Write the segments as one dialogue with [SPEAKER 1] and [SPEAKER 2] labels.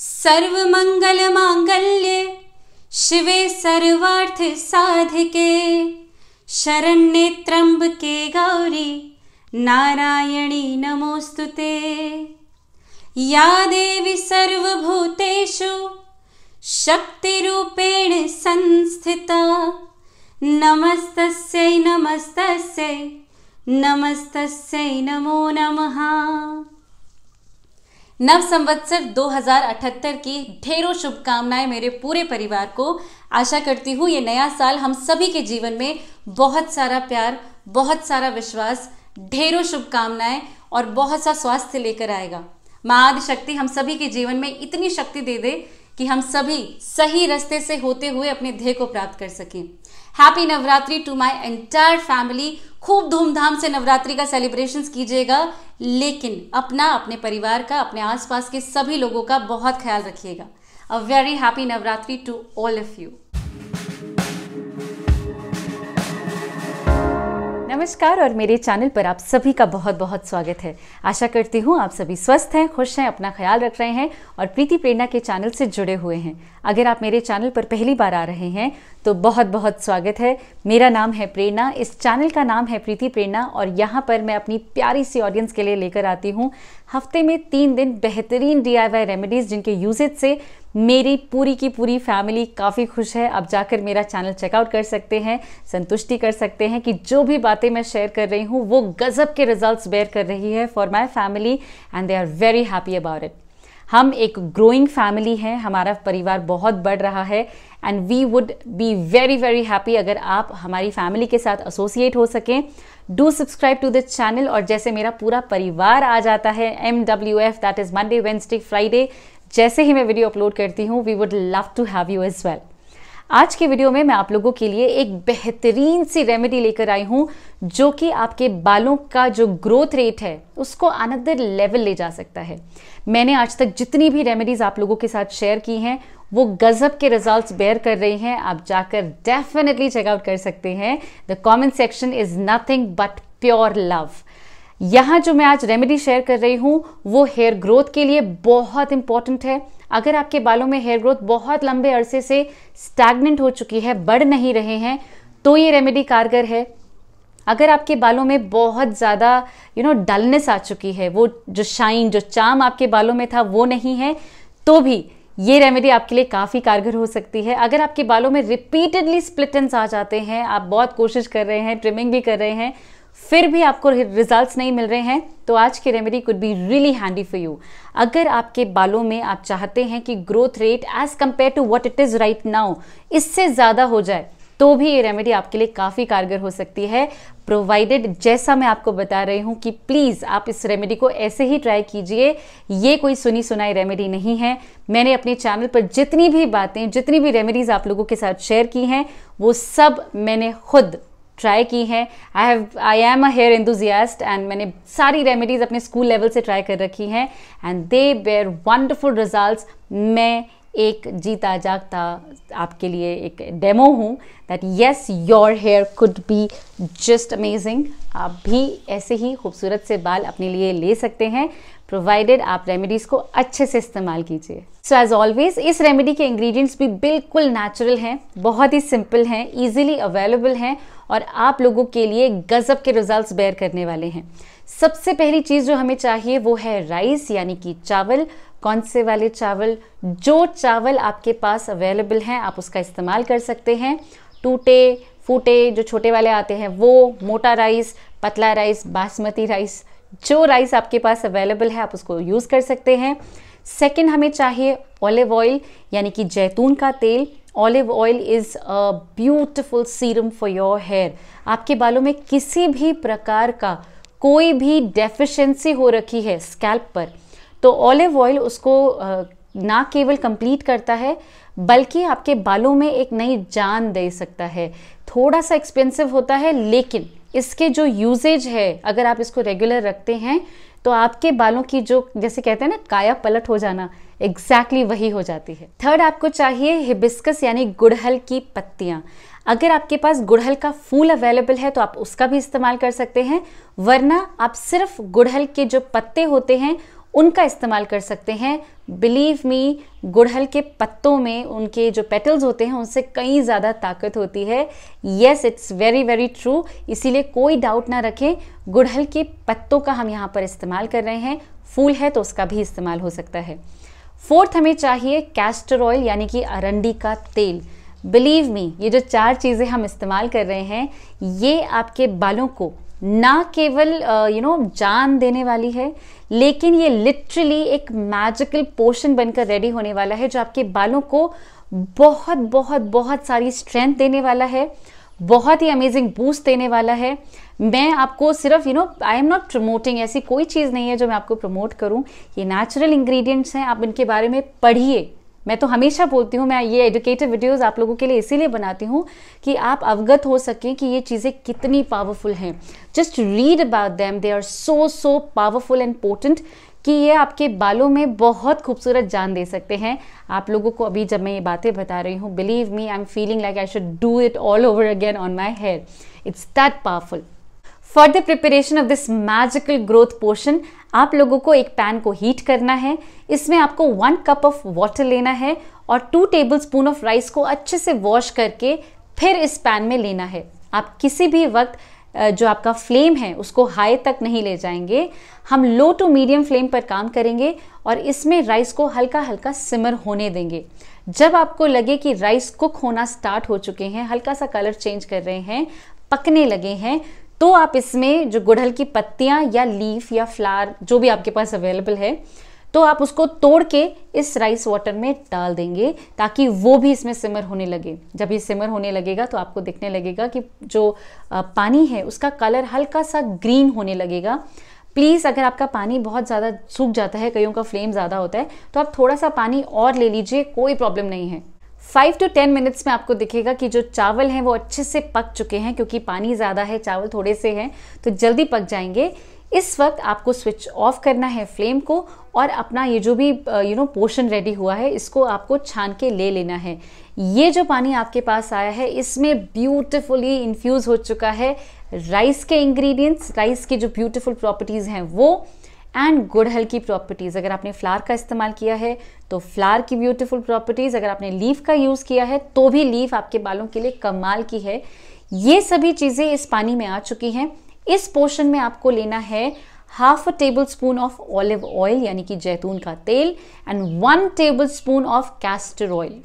[SPEAKER 1] सर्वमङ्गलमाङ्गल्ये शिवे सर्वार्थसाधिके शरण्ये त्र्यम्बके गौरी नारायणी नमोऽस्तु ते या देवी सर्वभूतेषु शक्तिरूपेण संस्थिता नमस्तस्यै नमस्तस्यै नमस्तस्यै नमो नमः नव संवत्सर दो की ढेरों शुभकामनाएं मेरे पूरे परिवार को आशा करती हूँ ये नया साल हम सभी के जीवन में बहुत सारा प्यार बहुत सारा विश्वास ढेरों शुभकामनाएं और बहुत सा स्वास्थ्य लेकर आएगा माँ आदि शक्ति हम सभी के जीवन में इतनी शक्ति दे दे कि हम सभी सही रास्ते से होते हुए अपने ध्येय को प्राप्त कर सकें happy Navratri to my entire family खूब धूमधाम से नवरात्रि का सेलिब्रेशंस कीजिएगा लेकिन अपना अपने परिवार का अपने आसपास के सभी लोगों का बहुत ख्याल रखिएगा a very happy Navratri to all of you नमस्कार और मेरे चैनल पर आप सभी का बहुत बहुत स्वागत है आशा करती हूँ आप सभी स्वस्थ हैं खुश हैं अपना ख्याल रख रहे हैं और प्रीति प्रेरणा के चैनल से जुड़े हुए हैं अगर आप मेरे चैनल पर पहली बार आ रहे हैं तो बहुत बहुत स्वागत है मेरा नाम है प्रेरणा इस चैनल का नाम है प्रीति प्रेरणा और यहाँ पर मैं अपनी प्यारी सी ऑडियंस के लिए लेकर आती हूँ हफ्ते में तीन दिन बेहतरीन डी रेमेडीज़ जिनके यूजेज से मेरी पूरी की पूरी फैमिली काफ़ी खुश है आप जाकर मेरा चैनल चेकआउट कर सकते हैं संतुष्टि कर सकते हैं कि जो भी बातें मैं शेयर कर रही हूँ वो गज़ब के रिजल्ट्स बेयर कर रही है for my family and they are very happy about it हम एक ग्रोइंग फैमिली हैं हमारा परिवार बहुत बढ़ रहा है and we would be very very happy अगर आप हमारी फैमिली के साथ एसोसिएट हो सकें do subscribe to this channel और जैसे मेरा पूरा परिवार आ जाता है M W F that is Monday Wednesday Friday जैसे ही मैं वीडियो अपलोड करती हूँ we would love to have you as well आज के वीडियो में मैं आप लोगों के लिए एक बेहतरीन सी रेमेडी लेकर आई हूं जो कि आपके बालों का जो ग्रोथ रेट है उसको अनदर लेवल ले जा सकता है मैंने आज तक जितनी भी रेमेडीज़ आप लोगों के साथ शेयर की हैं वो गज़ब के रिजल्ट्स बेयर कर रही हैं आप जाकर डेफिनेटली चेकआउट कर सकते हैं the comment section is nothing but pure love यहाँ जो मैं आज रेमेडी शेयर कर रही हूँ वो हेयर ग्रोथ के लिए बहुत इंपॉर्टेंट है अगर आपके बालों में हेयर ग्रोथ बहुत लंबे अरसे से स्टैगनेंट हो चुकी है बढ़ नहीं रहे हैं तो ये रेमेडी कारगर है अगर आपके बालों में बहुत ज़्यादा यू नो डलनेस आ चुकी है वो जो शाइन जो चाम आपके बालों में था वो नहीं है तो भी ये रेमेडी आपके लिए काफ़ी कारगर हो सकती है अगर आपके बालों में रिपीटेडली स्प्लिटेंस आ जाते हैं आप बहुत कोशिश कर रहे हैं ट्रिमिंग भी कर रहे हैं फिर भी आपको रिजल्ट्स नहीं मिल रहे हैं तो आज की remedy could be really handy for you अगर आपके बालों में आप चाहते हैं कि growth rate as compared to what it is right now इससे ज़्यादा हो जाए तो भी ये रेमेडी आपके लिए काफ़ी कारगर हो सकती है प्रोवाइडेड जैसा मैं आपको बता रही हूं कि प्लीज़ आप इस रेमेडी को ऐसे ही ट्राई कीजिए ये कोई सुनी सुनाई रेमेडी नहीं है मैंने अपने चैनल पर जितनी भी बातें जितनी भी रेमेडीज़ आप लोगों के साथ शेयर की हैं वो सब मैंने खुद ट्राई की हैं I have I am a hair enthusiast and मैंने सारी रेमेडीज़ अपने स्कूल लेवल से ट्राई कर रखी हैं and they bear wonderful result मैं एक जीता जागता आपके लिए एक डेमो हूँ that yes your hair could be just amazing आप भी ऐसे ही खूबसूरत से बाल अपने लिए ले सकते हैं प्रोवाइडेड आप रेमेडीज़ को अच्छे से इस्तेमाल कीजिए सो एज़ ऑलवेज इस रेमेडी के इंग्रेडिएंट्स भी बिल्कुल नेचुरल हैं बहुत ही सिंपल हैं इजीली अवेलेबल हैं और आप लोगों के लिए गज़ब के रिजल्ट्स बेयर करने वाले हैं सबसे पहली चीज़ जो हमें चाहिए वो है राइस यानी कि चावल कौन से वाले चावल जो चावल आपके पास अवेलेबल हैं आप उसका इस्तेमाल कर सकते हैं टूटे फूटे जो छोटे वाले आते हैं वो मोटा राइस पतला राइस बासमती राइस जो राइस आपके पास अवेलेबल है आप उसको यूज़ कर सकते हैं सेकंड हमें चाहिए ऑलिव ऑयल यानी कि जैतून का तेल olive oil is a beautiful serum for your hair आपके बालों में किसी भी प्रकार का कोई भी डेफिशिएंसी हो रखी है स्कैल्प पर तो ऑलिव ऑयल उसको ना केवल कंप्लीट करता है बल्कि आपके बालों में एक नई जान दे सकता है थोड़ा सा एक्सपेंसिव होता है लेकिन इसके जो यूजेज है अगर आप इसको रेगुलर रखते हैं तो आपके बालों की जो जैसे कहते हैं ना काया पलट हो जाना एग्जैक्टली exactly वही हो जाती है थर्ड आपको चाहिए हिबिस्कस यानी गुड़हल की पत्तियाँ अगर आपके पास गुड़हल का फूल अवेलेबल है तो आप उसका भी इस्तेमाल कर सकते हैं वरना आप सिर्फ गुड़हल के जो पत्ते होते हैं उनका इस्तेमाल कर सकते हैं बिलीव मी गुड़हल के पत्तों में उनके जो पेटल्स होते हैं उनसे कई ज़्यादा ताकत होती है yes it's very very true इसीलिए कोई डाउट ना रखें गुड़हल के पत्तों का हम यहाँ पर इस्तेमाल कर रहे हैं फूल है तो उसका भी इस्तेमाल हो सकता है फोर्थ हमें चाहिए कैस्टर ऑयल यानी कि अरंडी का तेल बिलीव मी ये जो चार चीज़ें हम इस्तेमाल कर रहे हैं ये आपके बालों को ना केवल यू नो जान देने वाली है लेकिन ये लिटरली एक मैजिकल पोशन बनकर रेडी होने वाला है जो आपके बालों को बहुत बहुत बहुत सारी स्ट्रेंथ देने वाला है बहुत ही अमेजिंग बूस्ट देने वाला है मैं आपको सिर्फ you know I am not promoting ऐसी कोई चीज़ नहीं है जो मैं आपको प्रमोट करूं ये नेचुरल इंग्रेडिएंट्स हैं आप इनके बारे में पढ़िए मैं तो हमेशा बोलती हूँ मैं ये एडुकेटिव वीडियोस आप लोगों के लिए इसीलिए बनाती हूँ कि आप अवगत हो सकें कि ये चीज़ें कितनी पावरफुल हैं just read about them they are so so powerful and important कि ये आपके बालों में बहुत खूबसूरत जान दे सकते हैं आप लोगों को अभी जब मैं ये बातें बता रही हूँ believe me I am feeling like I should do it all over again on my hair it's that powerful for the preparation of this magical growth portion आप लोगों को एक पैन को हीट करना है इसमें आपको वन कप ऑफ वाटर लेना है और two tablespoon of rice को अच्छे से वॉश करके फिर इस पैन में लेना है आप किसी भी वक्त जो आपका फ्लेम है उसको हाई तक नहीं ले जाएंगे हम लो टू मीडियम फ्लेम पर काम करेंगे और इसमें राइस को हल्का हल्का सिमर होने देंगे जब आपको लगे कि राइस कुक होना स्टार्ट हो चुके हैं हल्का सा कलर चेंज कर रहे हैं पकने लगे हैं तो आप इसमें जो गुड़हल की पत्तियाँ या लीफ या फ्लावर जो भी आपके पास अवेलेबल है तो आप उसको तोड़ के इस राइस वाटर में डाल देंगे ताकि वो भी इसमें सिमर होने लगे जब ये सिमर होने लगेगा तो आपको दिखने लगेगा कि जो पानी है उसका कलर हल्का सा ग्रीन होने लगेगा प्लीज़ अगर आपका पानी बहुत ज़्यादा सूख जाता है कईयों का फ्लेम ज़्यादा होता है तो आप थोड़ा सा पानी और ले लीजिए कोई प्रॉब्लम नहीं है फाइव टू टेन मिनट्स में आपको दिखेगा कि जो चावल हैं वो अच्छे से पक चुके हैं क्योंकि पानी ज़्यादा है चावल थोड़े से हैं तो जल्दी पक जाएंगे इस वक्त आपको स्विच ऑफ करना है फ्लेम को और अपना ये जो भी यू नो पोर्शन रेडी हुआ है इसको आपको छान के ले लेना है ये जो पानी आपके पास आया है इसमें ब्यूटिफुली इन्फ्यूज़ हो चुका है राइस के इंग्रेडिएंट्स राइस की जो ब्यूटीफुल प्रॉपर्टीज़ हैं वो एंड गुड़हल की प्रॉपर्टीज़ अगर आपने फ्लार का इस्तेमाल किया है तो फ्लार की ब्यूटीफुल प्रॉपर्टीज़ अगर आपने लीफ का यूज़ किया है तो भी लीफ आपके बालों के लिए कमाल की है ये सभी चीज़ें इस पानी में आ चुकी हैं इस पोर्शन में आपको लेना है half a tablespoon of olive oil यानी कि जैतून का तेल and one tablespoon of castor oil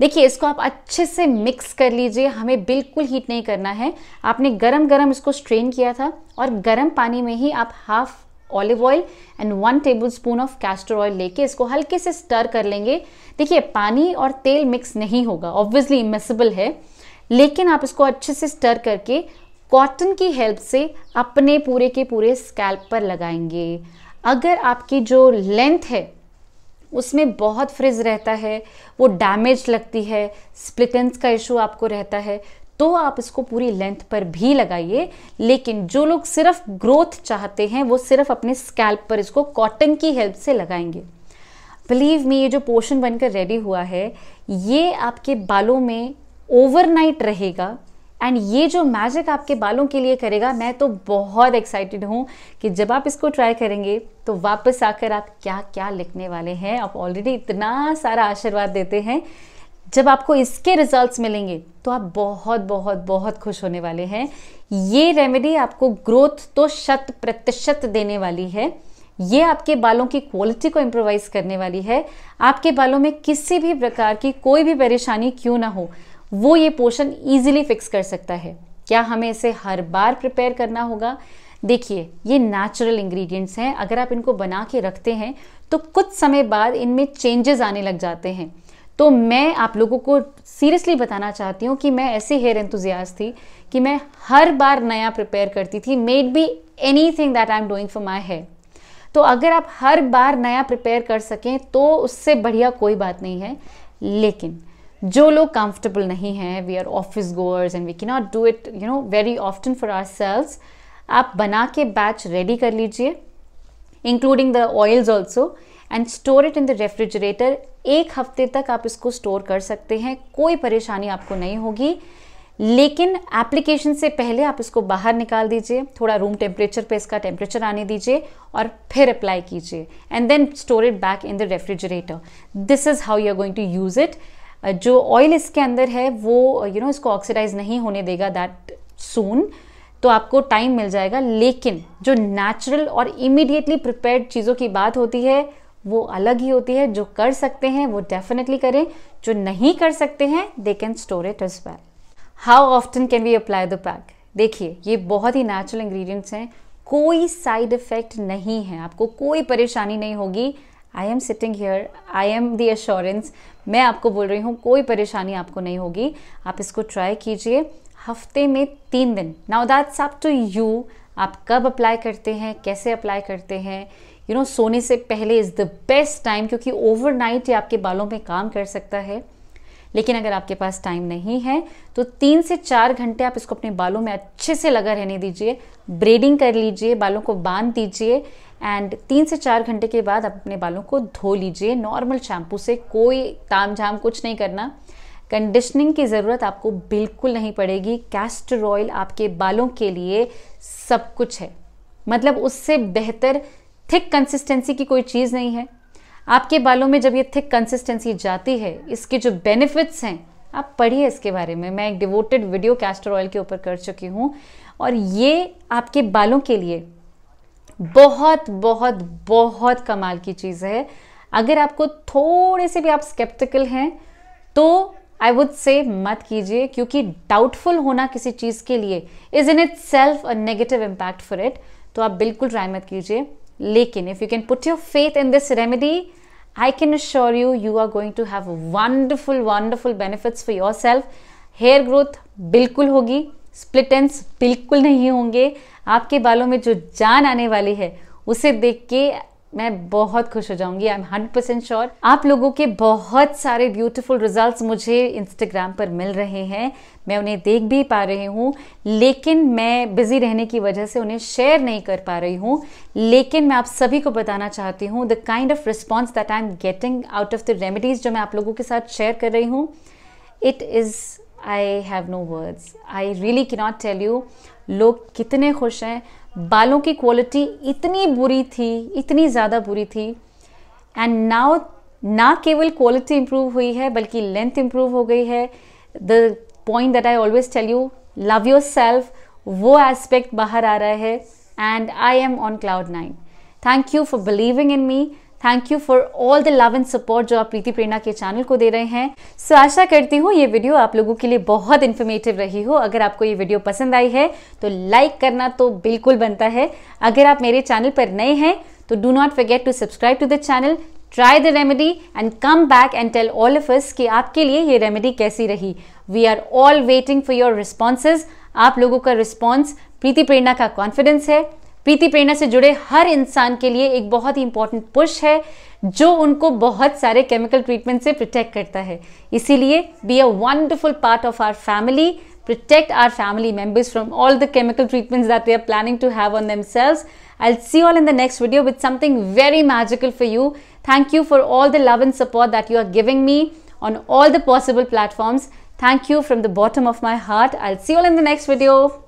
[SPEAKER 1] देखिए इसको आप अच्छे से मिक्स कर लीजिए हमें बिल्कुल हीट नहीं करना है आपने गरम गरम इसको स्ट्रेन किया था और गरम पानी में ही आप half olive oil and one tablespoon of castor oil लेके इसको हल्के से स्टर कर लेंगे देखिए पानी और तेल मिक्स नहीं होगा ऑब्वियसली इमेसिबल है लेकिन आप इसको अच्छे से स्टर करके कॉटन की हेल्प से अपने पूरे के पूरे स्कैल्प पर लगाएंगे अगर आपकी जो लेंथ है उसमें बहुत फ्रिज रहता है वो डैमेज लगती है स्प्लिटेंस का इशू आपको रहता है तो आप इसको पूरी लेंथ पर भी लगाइए लेकिन जो लोग सिर्फ ग्रोथ चाहते हैं वो सिर्फ अपने स्कैल्प पर इसको कॉटन की हेल्प से लगाएंगे बिलीव मी ये जो पोर्शन बनकर रेडी हुआ है ये आपके बालों में ओवरनाइट रहेगा एंड ये जो मैजिक आपके बालों के लिए करेगा मैं तो बहुत एक्साइटेड हूँ कि जब आप इसको ट्राई करेंगे तो वापस आकर आप क्या क्या लिखने वाले हैं आप ऑलरेडी इतना सारा आशीर्वाद देते हैं जब आपको इसके रिजल्ट्स मिलेंगे तो आप बहुत बहुत बहुत खुश होने वाले हैं ये रेमेडी आपको ग्रोथ तो शत प्रतिशत देने वाली है ये आपके बालों की क्वालिटी को इम्प्रोवाइज़ करने वाली है आपके बालों में किसी भी प्रकार की कोई भी परेशानी क्यों ना हो वो ये पोषण ईजिली फिक्स कर सकता है क्या हमें इसे हर बार प्रिपेयर करना होगा देखिए ये नेचुरल इंग्रेडिएंट्स हैं अगर आप इनको बना के रखते हैं तो कुछ समय बाद इनमें चेंजेस आने लग जाते हैं तो मैं आप लोगों को सीरियसली बताना चाहती हूँ कि मैं ऐसी हेयर एंतुजियाज थी कि मैं हर बार नया प्रिपेयर करती थी maybe anything that I am doing for my hair तो अगर आप हर बार नया प्रिपेयर कर सकें तो उससे बढ़िया कोई बात नहीं है लेकिन जो लोग कंफर्टेबल नहीं हैं we are office goers and we can not do it you know very often for ourselves आप बना के बैच रेडी कर लीजिए including the oils also and store it in the refrigerator एक हफ्ते तक आप इसको स्टोर कर सकते हैं कोई परेशानी आपको नहीं होगी लेकिन एप्लीकेशन से पहले आप इसको बाहर निकाल दीजिए थोड़ा रूम टेम्परेचर पे इसका टेम्परेचर आने दीजिए और फिर अप्लाई कीजिए and then store it back in the refrigerator this is how you are going to use it जो ऑयल इसके अंदर है वो यू you नो know, इसको ऑक्सीडाइज नहीं होने देगा दैट सून तो आपको टाइम मिल जाएगा लेकिन जो नेचुरल और इमीडिएटली प्रिपेयर्ड चीज़ों की बात होती है वो अलग ही होती है जो कर सकते हैं वो डेफिनेटली करें जो नहीं कर सकते हैं they can store it as well how often can we apply the pack देखिए ये बहुत ही नेचुरल इंग्रेडिएंट्स हैं कोई साइड इफेक्ट नहीं है आपको कोई परेशानी नहीं होगी I am sitting here I am the assurance मैं आपको बोल रही हूँ कोई परेशानी आपको नहीं होगी आप इसको ट्राई कीजिए हफ्ते में तीन दिन now that's up to you आप कब अप्लाई करते हैं कैसे अप्लाई करते हैं यू नो सोने से पहले इज़ द बेस्ट टाइम क्योंकि ओवरनाइट ये आपके बालों में काम कर सकता है लेकिन अगर आपके पास टाइम नहीं है तो तीन से चार घंटे आप इसको अपने बालों में अच्छे से लगा रहने दीजिए ब्रेडिंग कर लीजिए बालों को बांध दीजिए एंड तीन से चार घंटे के बाद आप अपने बालों को धो लीजिए नॉर्मल शैम्पू से कोई ताम झाम कुछ नहीं करना कंडीशनिंग की ज़रूरत आपको बिल्कुल नहीं पड़ेगी कैस्टर ऑयल आपके बालों के लिए सब कुछ है मतलब उससे बेहतर थिक कंसिस्टेंसी की कोई चीज़ नहीं है आपके बालों में जब ये थिक कंसिस्टेंसी जाती है इसके जो बेनिफिट्स हैं आप पढ़िए इसके बारे में मैं एक डिवोटेड वीडियो कैस्टर ऑयल के ऊपर कर चुकी हूँ और ये आपके बालों के लिए बहुत बहुत बहुत कमाल की चीज़ है अगर आपको थोड़े से भी आप स्केप्टिकल हैं तो आई वुड से मत कीजिए क्योंकि डाउटफुल होना किसी चीज़ के लिए is in itself a negative impact for it तो आप बिल्कुल ट्राई मत कीजिए लेकिन if you can put your faith in this remedy I can sure you you are going to have wonderful wonderful benefits for yourself hair growth बिल्कुल होगी split and बिल्कुल नहीं होंगे आपके बालों में जो जान आने वाली है उसे देख के मैं बहुत खुश हो जाऊंगी I am hundred percent sure आप लोगों के बहुत सारे ब्यूटीफुल रिजल्ट्स मुझे इंस्टाग्राम पर मिल रहे हैं मैं उन्हें देख भी पा रही हूँ लेकिन मैं बिज़ी रहने की वजह से उन्हें शेयर नहीं कर पा रही हूँ लेकिन मैं आप सभी को बताना चाहती हूँ the kind of response that I am getting out of the remedies जो मैं आप लोगों के साथ शेयर कर रही हूँ it is I have no words I really can not tell you लोग कितने खुश हैं बालों की क्वालिटी इतनी बुरी थी इतनी ज़्यादा बुरी थी एंड नाउ ना केवल क्वालिटी इम्प्रूव हुई है बल्कि लेंथ इम्प्रूव हो गई है the point that I always tell you love yourself वो एस्पेक्ट बाहर आ रहा है and I am on cloud nine thank you for believing in me thank you for all the love and support जो आप प्रीति प्रेरणा के channel को दे रहे हैं सो so, आशा करती हूँ ये वीडियो आप लोगों के लिए बहुत इन्फॉर्मेटिव रही हो अगर आपको ये वीडियो पसंद आई है तो लाइक करना तो बिल्कुल बनता है अगर आप मेरे चैनल पर नए हैं तो do not forget to subscribe to the channel try the remedy and come back and tell all of us कि आपके लिए ये रेमेडी कैसी रही we are all waiting for your responses आप लोगों का रिस्पॉन्स प्रीति प्रेरणा का कॉन्फिडेंस है प्रीति प्रेरणा से जुड़े हर इंसान के लिए एक बहुत ही इंपॉर्टेंट पुश है जो उनको बहुत सारे केमिकल ट्रीटमेंट से प्रोटेक्ट करता है इसीलिए be a wonderful part of our family protect our family members from all the chemical treatments that they are planning to have on themselves I see all in the next video with something very magical for you thank you for all the love and support that you are giving me on all the possible platforms thank you from the bottom of my heart I see all in the next video